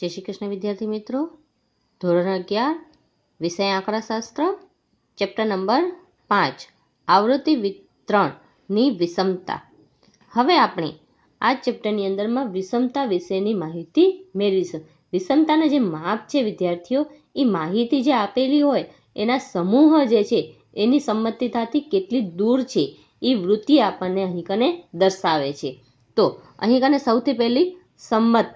જય શ્રી કૃષ્ણ વિદ્યાર્થી મિત્રો ધોરણ અગિયાર વિષય આંકડાશાસ્ત્ર ચેપ્ટર નંબર પાંચ આવૃત્તિ વિતરણની વિષમતા હવે આપણે આ ચેપ્ટરની અંદરમાં વિષમતા વિશેની માહિતી મેળવીશું વિષમતાના જે માપ છે વિદ્યાર્થીઓ એ માહિતી જે આપેલી હોય એના સમૂહ જે છે એની સંમતિતાથી કેટલી દૂર છે એ વૃત્તિ આપણને અહીં કને દર્શાવે છે તો અહીં કને સૌથી પહેલી સંમત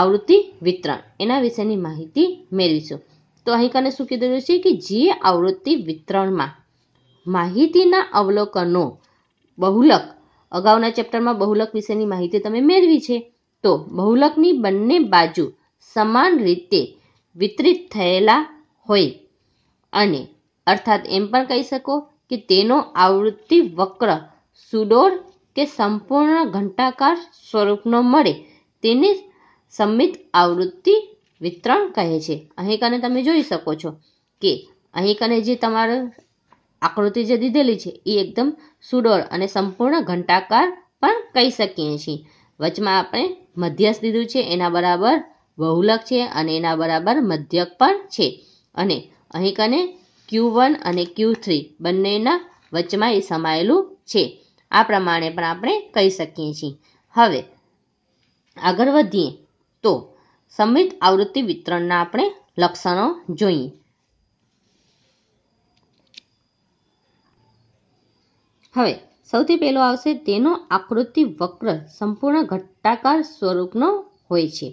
આવૃત્તિ વિતરણ એના વિશેની માહિતી મેળવીશું તો અહીં કને શું કીધેલું છે કે જે આવૃત્તિ વિતરણમાં માહિતીના અવલોકનો બહુલક અગાઉના ચેપ્ટરમાં બહુલક વિશેની માહિતી તમે મેળવી છે તો બહુલકની બંને બાજુ સમાન રીતે વિતરિત થયેલા હોય અને અર્થાત એમ પણ કહી શકો કે તેનો આવૃત્તિ વક્ર સુડોર કે સંપૂર્ણ ઘંટાકાર સ્વરૂપનો મળે તેને સંમિત આવૃત્તિ વિતરણ કહે છે અહીં કને તમે જોઈ શકો છો કે અહીં કને જે તમારે આકૃતિ જે દીધેલી છે એ એકદમ સુડોળ અને સંપૂર્ણ ઘંટાકાર પણ કહી શકીએ છીએ વચમાં આપણે મધ્યસ્થ દીધું છે એના બરાબર બહુલક છે અને એના બરાબર મધ્યક પણ છે અને અહીં કને ક્યુ વન અને ક્યુ થ્રી બંનેના વચમાં એ સમાયેલું છે આ પ્રમાણે પણ આપણે કહી શકીએ છીએ હવે આગળ વધીએ તો સંમિત આવૃત્તિ વિતરણના આપણે લક્ષણો જોઈએ હવે સૌથી પહેલો આવશે તેનો આકૃતિ વક્ર સંપૂર્ણ ઘટ્ટાકાર સ્વરૂપનો હોય છે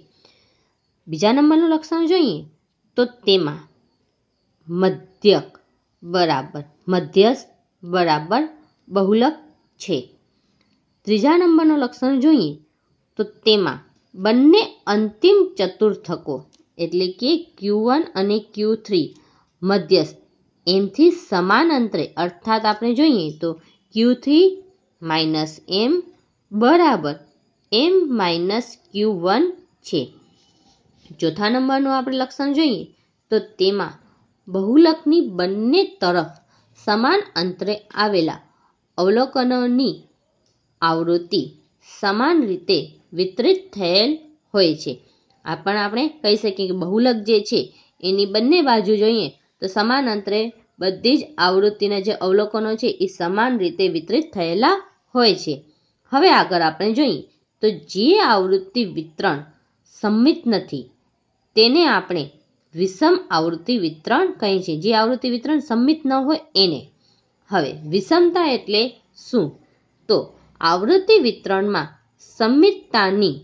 બીજા નંબરનું લક્ષણ જોઈએ તો તેમાં મધ્યક બરાબર મધ્યસ્થ બરાબર બહુલક છે ત્રીજા નંબરનું લક્ષણ જોઈએ તો તેમાં બંને અંતિમ ચતુર્થકો એટલે કે ક્યુ વન અને ક્યુ થ્રી મધ્યસ્થ એમથી સમાન અંતરે અર્થાત આપણે જોઈએ તો ક્યુ થ્રી માઇનસ એમ બરાબર એમ માઇનસ ક્યુ વન છે ચોથા નંબરનું આપણે લક્ષણ જોઈએ તો તેમાં બહુલકની બંને તરફ સમાન અંતરે આવેલા અવલોકનોની આવૃત્તિ સમાન રીતે વિતરિત થયેલ હોય છે આ પણ આપણે કહી શકીએ કે બહુલક જે છે એની બંને બાજુ જોઈએ તો સમાન અંતરે બધી જ આવૃત્તિના જે અવલોકનો છે એ સમાન રીતે વિતરિત થયેલા હોય છે હવે આગળ આપણે જોઈએ તો જે આવૃત્તિ વિતરણ સંમિત નથી તેને આપણે વિષમ આવૃત્તિ વિતરણ કહીએ છીએ જે આવૃત્તિ વિતરણ સંમિત ન હોય એને હવે વિષમતા એટલે શું તો આવૃત્તિ વિતરણમાં સમમિતતાની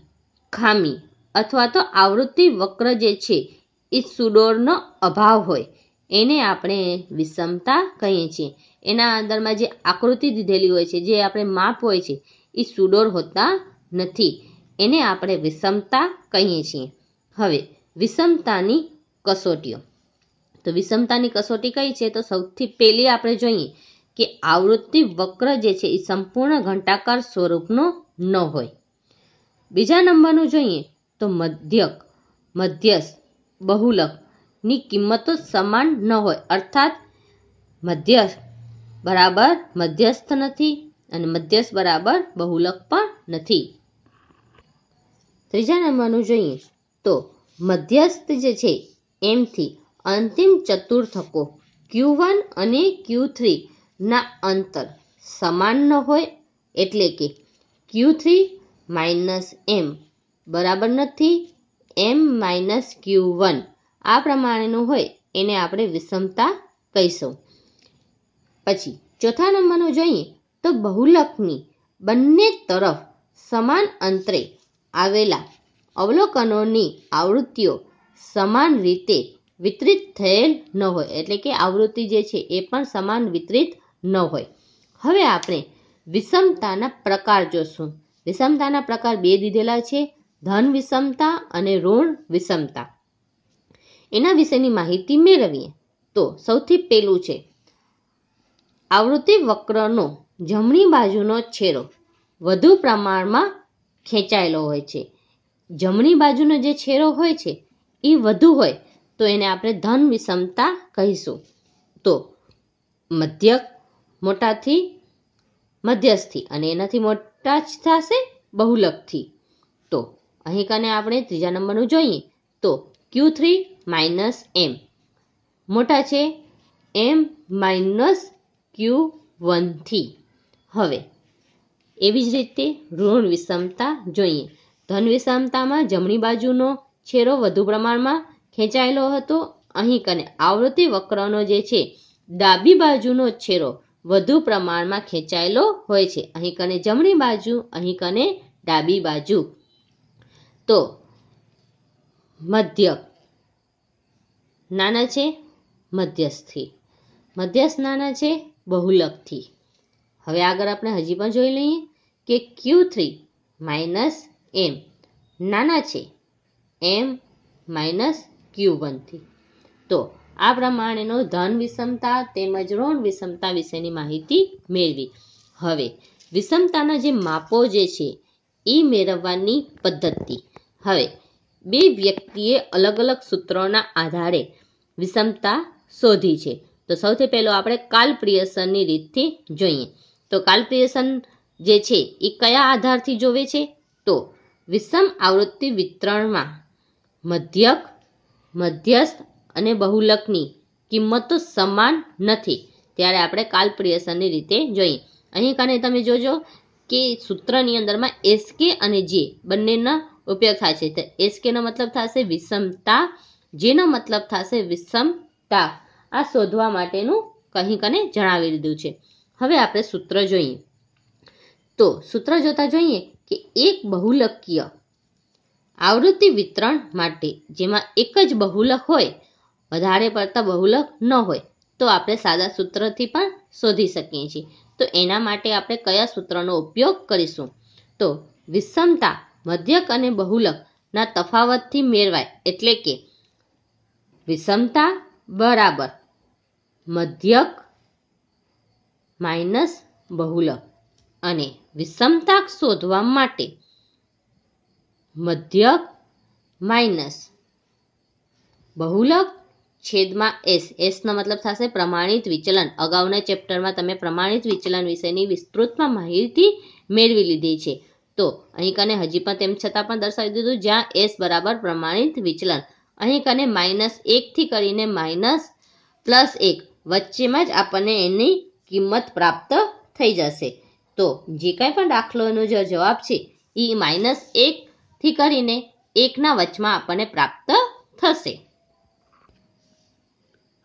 ખામી અથવા તો આવૃત્તિ વક્ર જે છે એ સુડોરનો અભાવ હોય એને આપણે વિષમતા કહીએ છીએ એના અંદરમાં જે આકૃતિ દીધેલી હોય છે જે આપણે માપ હોય છે એ સુડોર હોતા નથી એને આપણે વિષમતા કહીએ છીએ હવે વિષમતાની કસોટીઓ તો વિષમતાની કસોટી કઈ છે તો સૌથી પહેલી આપણે જોઈએ કે આવૃત્તિ વક્ર જે છે એ સંપૂર્ણ ઘંટાકાર સ્વરૂપનો ન હોય બીજા નંબરનું જોઈએ તો મધ્યક મધ્યસ્થ બહુલકની કિંમતો સમાન ન હોય અર્થાત મધ્યસ્થ બરાબર મધ્યસ્થ નથી અને મધ્યસ્થ બરાબર બહુલક પણ નથી ત્રીજા નંબરનું જોઈએ તો મધ્યસ્થ જે છે એમથી અંતિમ ચતુર્થકો ક્યુ વન અને ક્યુ થ્રી ના અંતર સમાન ન હોય એટલે કે ક્યુ થ્રી માઇનસ એમ બરાબર નથી એમ માઇનસ ક્યુ વન આ પ્રમાણેનું હોય એને આપણે વિષમતા કહીશું પછી ચોથા નંબરનું જોઈએ તો બહુલકની બંને તરફ સમાન અંતરે આવેલા અવલોકનોની આવૃત્તિઓ સમાન રીતે વિતરિત થયેલ ન હોય એટલે કે આવૃત્તિ જે છે એ પણ સમાન વિતરિત ન હોય હવે આપણે વિષમતાના પ્રકાર જોશું વિષમતાના પ્રકાર બે દીધેલા છે ધન વિષમતા અને ઋણ વિષમતા એના વિશેની માહિતી મેળવીએ તો સૌથી પહેલું છે આવૃત્તિ વક્રનો જમણી બાજુનો છેડો વધુ પ્રમાણમાં ખેંચાયેલો હોય છે જમણી બાજુનો જે છેડો હોય છે એ વધુ હોય તો એને આપણે ધન વિષમતા કહીશું તો મધ્યક મોટાથી મધ્યસ્થી અને એનાથી મોટા જ થશે બહુલકથી તો અહીં કને આપણે ત્રીજા નંબરનું જોઈએ તો ક્યુ થ્રી માઇનસ એમ મોટા છે એમ માઇનસ ક્યુ વનથી હવે એવી જ રીતે ઋણ વિષમતા જોઈએ ધન વિષમતામાં જમણી બાજુનો છેરો વધુ પ્રમાણમાં ખેંચાયેલો હતો અહીં કને આવૃત્તિ વક્રનો જે છે ડાબી બાજુનો છેરો વધુ પ્રમાણમાં ખેંચાયેલો હોય છે અહીં કને જમણી બાજુ અહીં કને ડાબી બાજુ તો મધ્ય નાના છે મધ્યસ્થથી મધ્યસ્થ નાના છે બહુલકથી હવે આગળ આપણે હજી પણ જોઈ લઈએ કે ક્યુ થ્રી માઇનસ એમ નાના છે એમ માઇનસ ક્યુ વનથી તો આ પ્રમાણેનો ધન વિષમતા તેમજ ઋણ વિષમતા વિશેની માહિતી મેળવી હવે વિષમતાના જે માપો જે છે એ મેળવવાની પદ્ધતિ હવે બે વ્યક્તિએ અલગ અલગ સૂત્રોના આધારે વિષમતા શોધી છે તો સૌથી પહેલો આપણે કાલપ્રિયસનની રીતથી જોઈએ તો કાલપ્રિયસન જે છે એ કયા આધારથી જોવે છે તો વિષમ આવૃત્તિ વિતરણમાં મધ્યક મધ્યસ્થ અને બહુલકની કિંમત સમાન નથી ત્યારે આપણે કાલ્પ્રિયસનની રીતે જોઈએ અહીં કાને તમે જોજો કે સૂત્રની અંદરમાં એસકે અને જે બંનેનો ઉપયોગ થાય છે તો એસકેનો મતલબ થશે વિષમતા જેનો મતલબ થશે વિષમતા આ શોધવા માટેનું કંઈ અને જણાવી દીધું છે હવે આપણે સૂત્ર જોઈએ તો સૂત્ર જોતા જોઈએ કે એક બહુલકીય આવૃત્તિ વિતરણ માટે જેમાં એક જ બહુલક હોય વધારે પડતા બહુલક ન હોય તો આપણે સાદા સૂત્રથી પણ શોધી શકીએ છીએ તો એના માટે આપણે કયા સૂત્રનો ઉપયોગ કરીશું તો વિષમતા મધ્યક અને બહુલકના તફાવતથી મેળવાય એટલે કે વિષમતા બરાબર મધ્યક માઇનસ બહુલક અને વિષમતા શોધવા માટે મધ્યક માઇનસ બહુલક છેદમાં એસ એસનો મતલબ થશે પ્રમાણિત વિચલન અગાઉના ચેપ્ટરમાં તમે પ્રમાણિત વિચલન વિશેની વિસ્તૃતમાં માહિતી મેળવી લીધી છે તો અહીં કને હજી પણ તેમ છતાં પણ દર્શાવી દીધું જ્યાં એસ બરાબર પ્રમાણિત વિચલન અહીં કને માઇનસ એકથી કરીને માઇનસ પ્લસ એક વચ્ચેમાં જ આપણને એની કિંમત પ્રાપ્ત થઈ જશે તો જે કાંઈ પણ દાખલોનો જે જવાબ છે એ માઇનસ એકથી કરીને એકના વચમાં આપણને પ્રાપ્ત થશે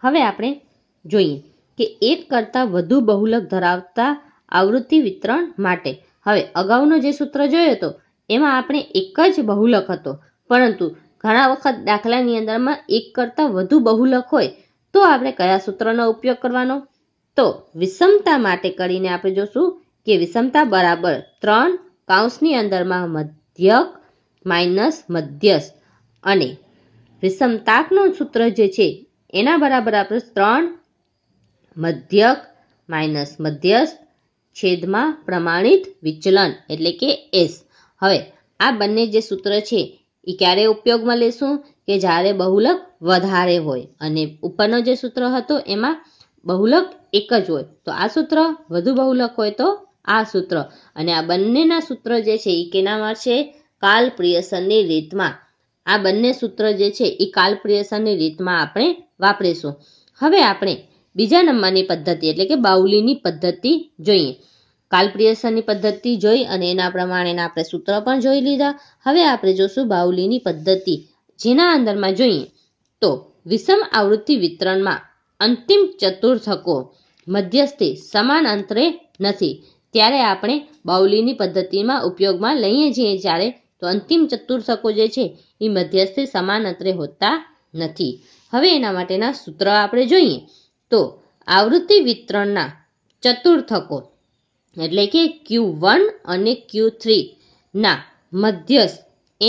હવે આપણે જોઈએ કે એક કરતાં વધુ બહુલક ધરાવતા આવૃત્તિ વિતરણ માટે હવે અગાઉનો જે સૂત્ર જોયો હતો એમાં આપણે એક જ બહુલક હતો પરંતુ ઘણા વખત દાખલાની અંદરમાં એક કરતાં વધુ બહુલક હોય તો આપણે કયા સૂત્રનો ઉપયોગ કરવાનો તો વિષમતા માટે કરીને આપણે જોશું કે વિષમતા બરાબર ત્રણ કાઉન્સની અંદરમાં મધ્યક માઇનસ મધ્યસ્થ અને વિષમતાકનું સૂત્ર જે છે એના બરાબર આપણે ત્રણ મધ્યક માઇનસ મધ્યસ્થ છેદમાં પ્રમાણિત વિચલન એટલે કે એસ હવે આ બંને જે સૂત્ર છે એ ક્યારે ઉપયોગમાં લેશું કે જ્યારે બહુલક વધારે હોય અને ઉપરનો જે સૂત્ર હતો એમાં બહુલક એક જ હોય તો આ સૂત્ર વધુ બહુલક હોય તો આ સૂત્ર અને આ બંનેના સૂત્ર જે છે એ કેનામાં છે કાલ પ્રિયસનની રીતમાં આ બંને સૂત્ર જે છે એ કાલ પ્રિયસનની રીતમાં આપણે વાપરીશું હવે આપણે બીજા નંબરની પદ્ધતિ એટલે કે બાઉલીની પદ્ધતિ જોઈએ કાલ્પ્રિયસનની પદ્ધતિ જોઈ અને એના પ્રમાણેના આપણે સૂત્ર પણ જોઈ લીધા હવે આપણે જોશું બાઉલીની પદ્ધતિ જેના અંદરમાં જોઈએ તો વિષમ આવૃત્તિ વિતરણમાં અંતિમ ચતુર્થકો મધ્યસ્થી સમાન અંતરે નથી ત્યારે આપણે બાઉલીની પદ્ધતિમાં ઉપયોગમાં લઈએ છીએ જ્યારે તો અંતિમ ચતુર્થકો જે છે એ મધ્યસ્થી સમાન અંતરે હોતા નથી હવે એના માટેના સૂત્ર આપણે જોઈએ તો આવૃત્તિ વિતરણના ચતુર્થકો એટલે કે ક્યુ વન અને ક્યુ થ્રીના મધ્યસ્થ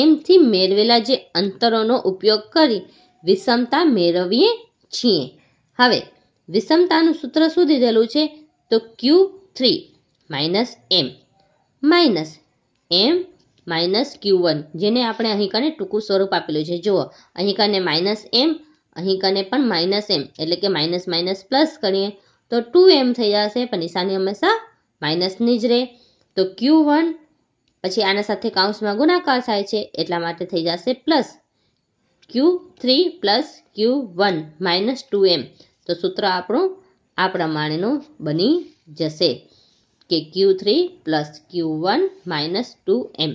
એમથી મેળવેલા જે અંતરોનો ઉપયોગ કરી વિષમતા મેળવીએ છીએ હવે વિષમતાનું સૂત્ર શું દીધેલું છે તો Q three minus M minus M minus Q one જેને આપણે અહીં કને ટૂંકું સ્વરૂપ આપેલું છે જુઓ અહીં કને માઇનસ એમ અહીં કને પણ માઇનસ એમ એટલે કે માઇનસ માઇનસ પ્લસ કરીએ તો ટુ એમ થઈ જશે પણ નિશાની હંમેશા માઇનસની જ રહે તો ક્યુ વન પછી આના સાથે કાઉન્સમાં ગુણાકાર થાય છે એટલા માટે થઈ જશે plus Q three plus Q one minus two M તો સૂત્ર આપણું આ પ્રમાણેનું બની જશે કે Q three plus Q one minus two M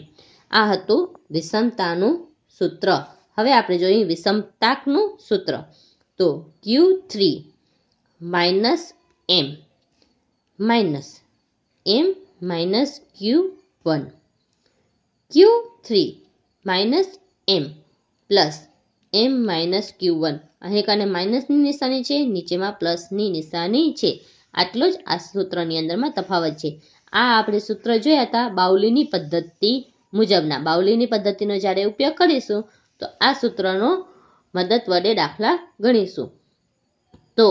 આ હતું વિષમતાનું સૂત્ર હવે આપણે જોઈએ વિષમતાકનું સૂત્ર તો Q three minus M minus M minus Q one Q three minus M plus M minus Q one અહીં કાને માઇનસની નિશાની છે નીચેમાં પ્લસની નિશાની છે આટલો જ આ સૂત્રની અંદરમાં તફાવત છે આ આપણે સૂત્ર જોયા હતા બાઉલીની પદ્ધતિ મુજબના બાઉલીની પદ્ધતિનો જ્યારે ઉપયોગ કરીશું તો આ સૂત્રનો મદદ વડે દાખલા ગણીશું તો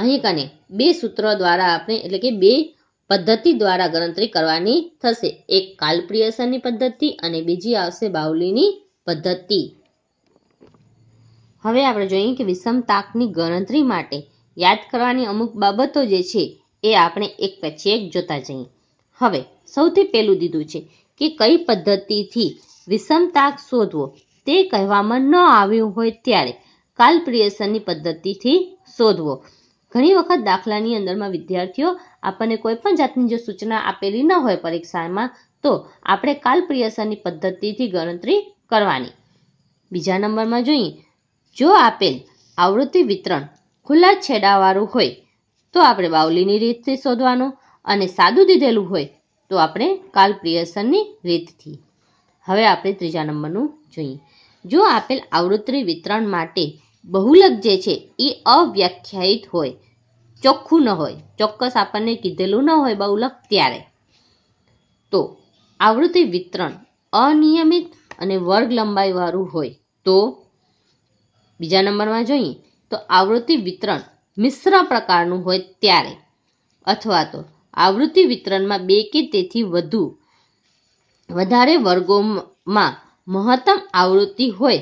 અહીં કને બે સૂત્ર દ્વારા આપણે એટલે કે બે પદ્ધતિ દ્વારા ગણતરી કરવાની થશે એક કાલપ્રિયસનની પદ્ધતિ અને બીજી આવશે બાઉલીની પદ્ધતિ હવે આપણે જોઈએ કે વિષમતાકની ગણતરી માટે યાદ કરવાની અમુક બાબતો જે છે એ આપણે એક પછી એક જોતા જઈએ હવે સૌથી પહેલું દીધું છે કે કઈ પદ્ધતિથી વિષમતાક શોધવો તે કહેવામાં ન આવ્યું હોય ત્યારે કાલપ્રિયસનની પદ્ધતિથી શોધવો ઘણી વખત દાખલાની અંદરમાં વિદ્યાર્થીઓ આપણને કોઈ પણ જાતની જો સૂચના આપેલી ન હોય પરીક્ષામાં તો આપણે કાલપ્રિયસનની પદ્ધતિથી ગણતરી કરવાની બીજા નંબરમાં જોઈએ જો આપેલ આવૃત્તિ વિતરણ ખુલ્લા છેડાવાળું હોય તો આપણે બાઉલીની રીતથી શોધવાનું અને સાદું દીધેલું હોય તો આપણે કાલ પ્રિયસનની રીતથી હવે આપણે ત્રીજા નંબરનું જોઈએ જો આપેલ આવૃત્તિ વિતરણ માટે બહુલક જે છે એ અવ્યાખ્યાયિત હોય ચોખ્ખું ન હોય ચોક્કસ આપણને કીધેલું ન હોય બહુલક ત્યારે તો આવૃત્તિ વિતરણ અનિયમિત અને વર્ગ લંબાઈવાળું હોય તો બીજા નંબરમાં જોઈએ તો આવૃત્તિ વિતરણ મિશ્ર પ્રકારનું હોય ત્યારે અથવા તો આવૃત્તિ વિતરણમાં બે કે તેથી વધુ વધારે વર્ગોમાં મહત્તમ આવૃત્તિ હોય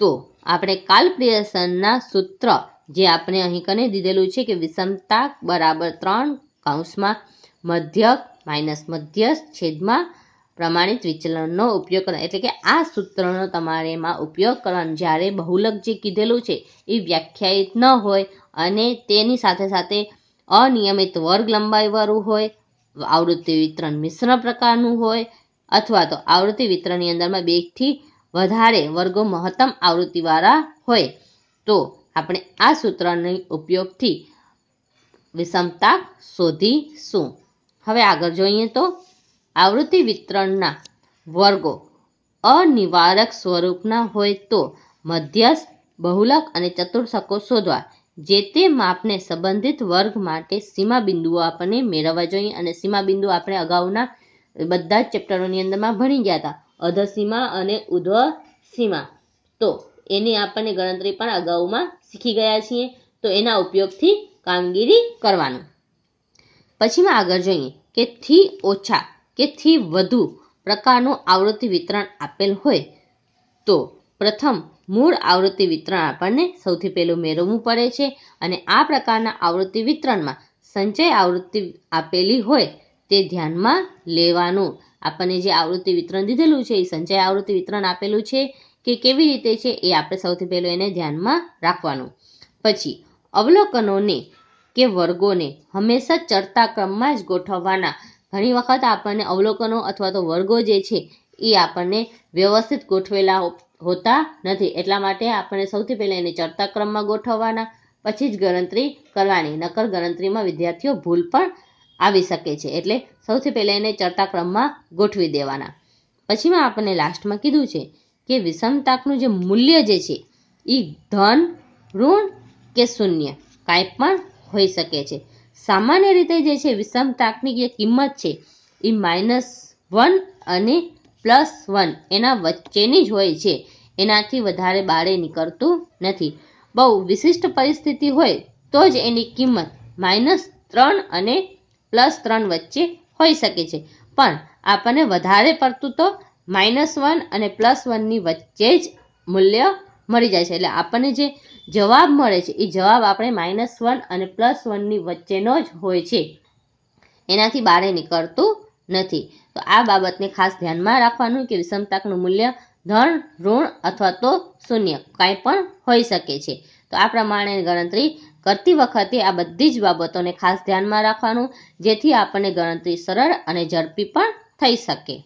તો આપણે કાલ્પ્રિયસનના સૂત્ર જે આપણે અહીં કરી દીધેલું છે કે વિષમતા બરાબર ત્રણ કૌંસમાં મધ્યક માઇનસ મધ્યસ્થ છેદમાં પ્રમાણિત વિચલનનો ઉપયોગ કરવા એટલે કે આ સૂત્રનો તમારે એમાં ઉપયોગ કરવાનો જ્યારે બહુલક જે કીધેલું છે એ વ્યાખ્યાયિત ન હોય અને તેની સાથે સાથે અનિયમિત વર્ગ લંબાઈવાળું હોય આવૃત્તિ વિતરણ મિશ્ર પ્રકારનું હોય અથવા તો આવૃત્તિ વિતરણની અંદરમાં બેથી વધારે વર્ગો મહત્તમ આવૃત્તિવાળા હોય તો આપણે આ સૂત્રની ઉપયોગથી વિષમતા શોધીશું હવે આગળ જોઈએ તો આવૃત્તિ વિતરણના વર્ગો અનિવારક સ્વરૂપના હોય તો મધ્યસ્થ બહુલક અને ચતુર્શકો શોધવા જે તે માપને સંબંધિત વર્ગ માટે સીમાબિંદુઓ બિંદુઓ આપણને મેળવવા જોઈએ અને સીમાબિંદુ આપણે અગાઉના બધા જ ચેપ્ટરોની અંદરમાં ભણી ગયા હતા અધસીમા અને ઉધ્વસીમા તો એની આપણને ગણતરી પણ અગાઉમાં શીખી ગયા છીએ તો એના ઉપયોગથી કામગીરી કરવાનું પછીમાં આગળ જોઈએ કે થી ઓછા કે થી વધુ પ્રકારનું આવૃત્તિ વિતરણ આપેલ હોય તો પ્રથમ મૂળ આવૃત્તિ વિતરણ આપણને સૌથી પહેલું મેળવવું પડે છે અને આ પ્રકારના આવૃત્તિ વિતરણમાં સંચય આવૃત્તિ આપેલી હોય તે ધ્યાનમાં લેવાનું આપણને જે આવૃત્તિ વિતરણ દીધેલું છે એ સંચય આવૃત્તિ વિતરણ આપેલું છે કે કેવી રીતે છે એ આપણે સૌથી પહેલું એને ધ્યાનમાં રાખવાનું પછી અવલોકનોને કે વર્ગોને હંમેશા ચડતા ક્રમમાં જ ગોઠવવાના ઘણી વખત આપણને અવલોકનો અથવા તો વર્ગો જે છે એ આપણને વ્યવસ્થિત ગોઠવેલા હોતા નથી એટલા માટે આપણને સૌથી પહેલાં એને ચડતા ક્રમમાં ગોઠવવાના પછી જ ગણતરી કરવાની નકર ગણતરીમાં વિદ્યાર્થીઓ ભૂલ પણ આવી શકે છે એટલે સૌથી પહેલાં એને ચડતા ક્રમમાં ગોઠવી દેવાના પછીમાં આપણને લાસ્ટમાં કીધું છે કે વિષમતાકનું જે મૂલ્ય જે છે એ ધન ઋણ કે શૂન્ય કાંઈ પણ હોઈ શકે છે સામાન્ય રીતે જે છે વિષમતાકની જે કિંમત છે એ માઇનસ વન અને પ્લસ વન એના વચ્ચેની જ હોય છે એનાથી વધારે બારે નીકળતું નથી બહુ વિશિષ્ટ પરિસ્થિતિ હોય તો જ એની કિંમત માઇનસ ત્રણ અને પ્લસ ત્રણ વચ્ચે હોઈ શકે છે પણ આપણને વધારે પડતું તો માઇનસ વન અને પ્લસ વનની વચ્ચે જ મૂલ્ય મળી જાય છે એટલે આપણને જે જવાબ મળે છે એ જવાબ આપણે માઇનસ વન અને પ્લસ વનની વચ્ચેનો જ હોય છે એનાથી બારે નીકળતું નથી તો આ બાબતને ખાસ ધ્યાનમાં રાખવાનું કે વિષમતાકનું મૂલ્ય ધન ઋણ અથવા તો શૂન્ય કાંઈ પણ હોઈ શકે છે તો આ પ્રમાણે ગણતરી કરતી વખતે આ બધી જ બાબતોને ખાસ ધ્યાનમાં રાખવાનું જેથી આપણને ગણતરી સરળ અને ઝડપી પણ થઈ શકે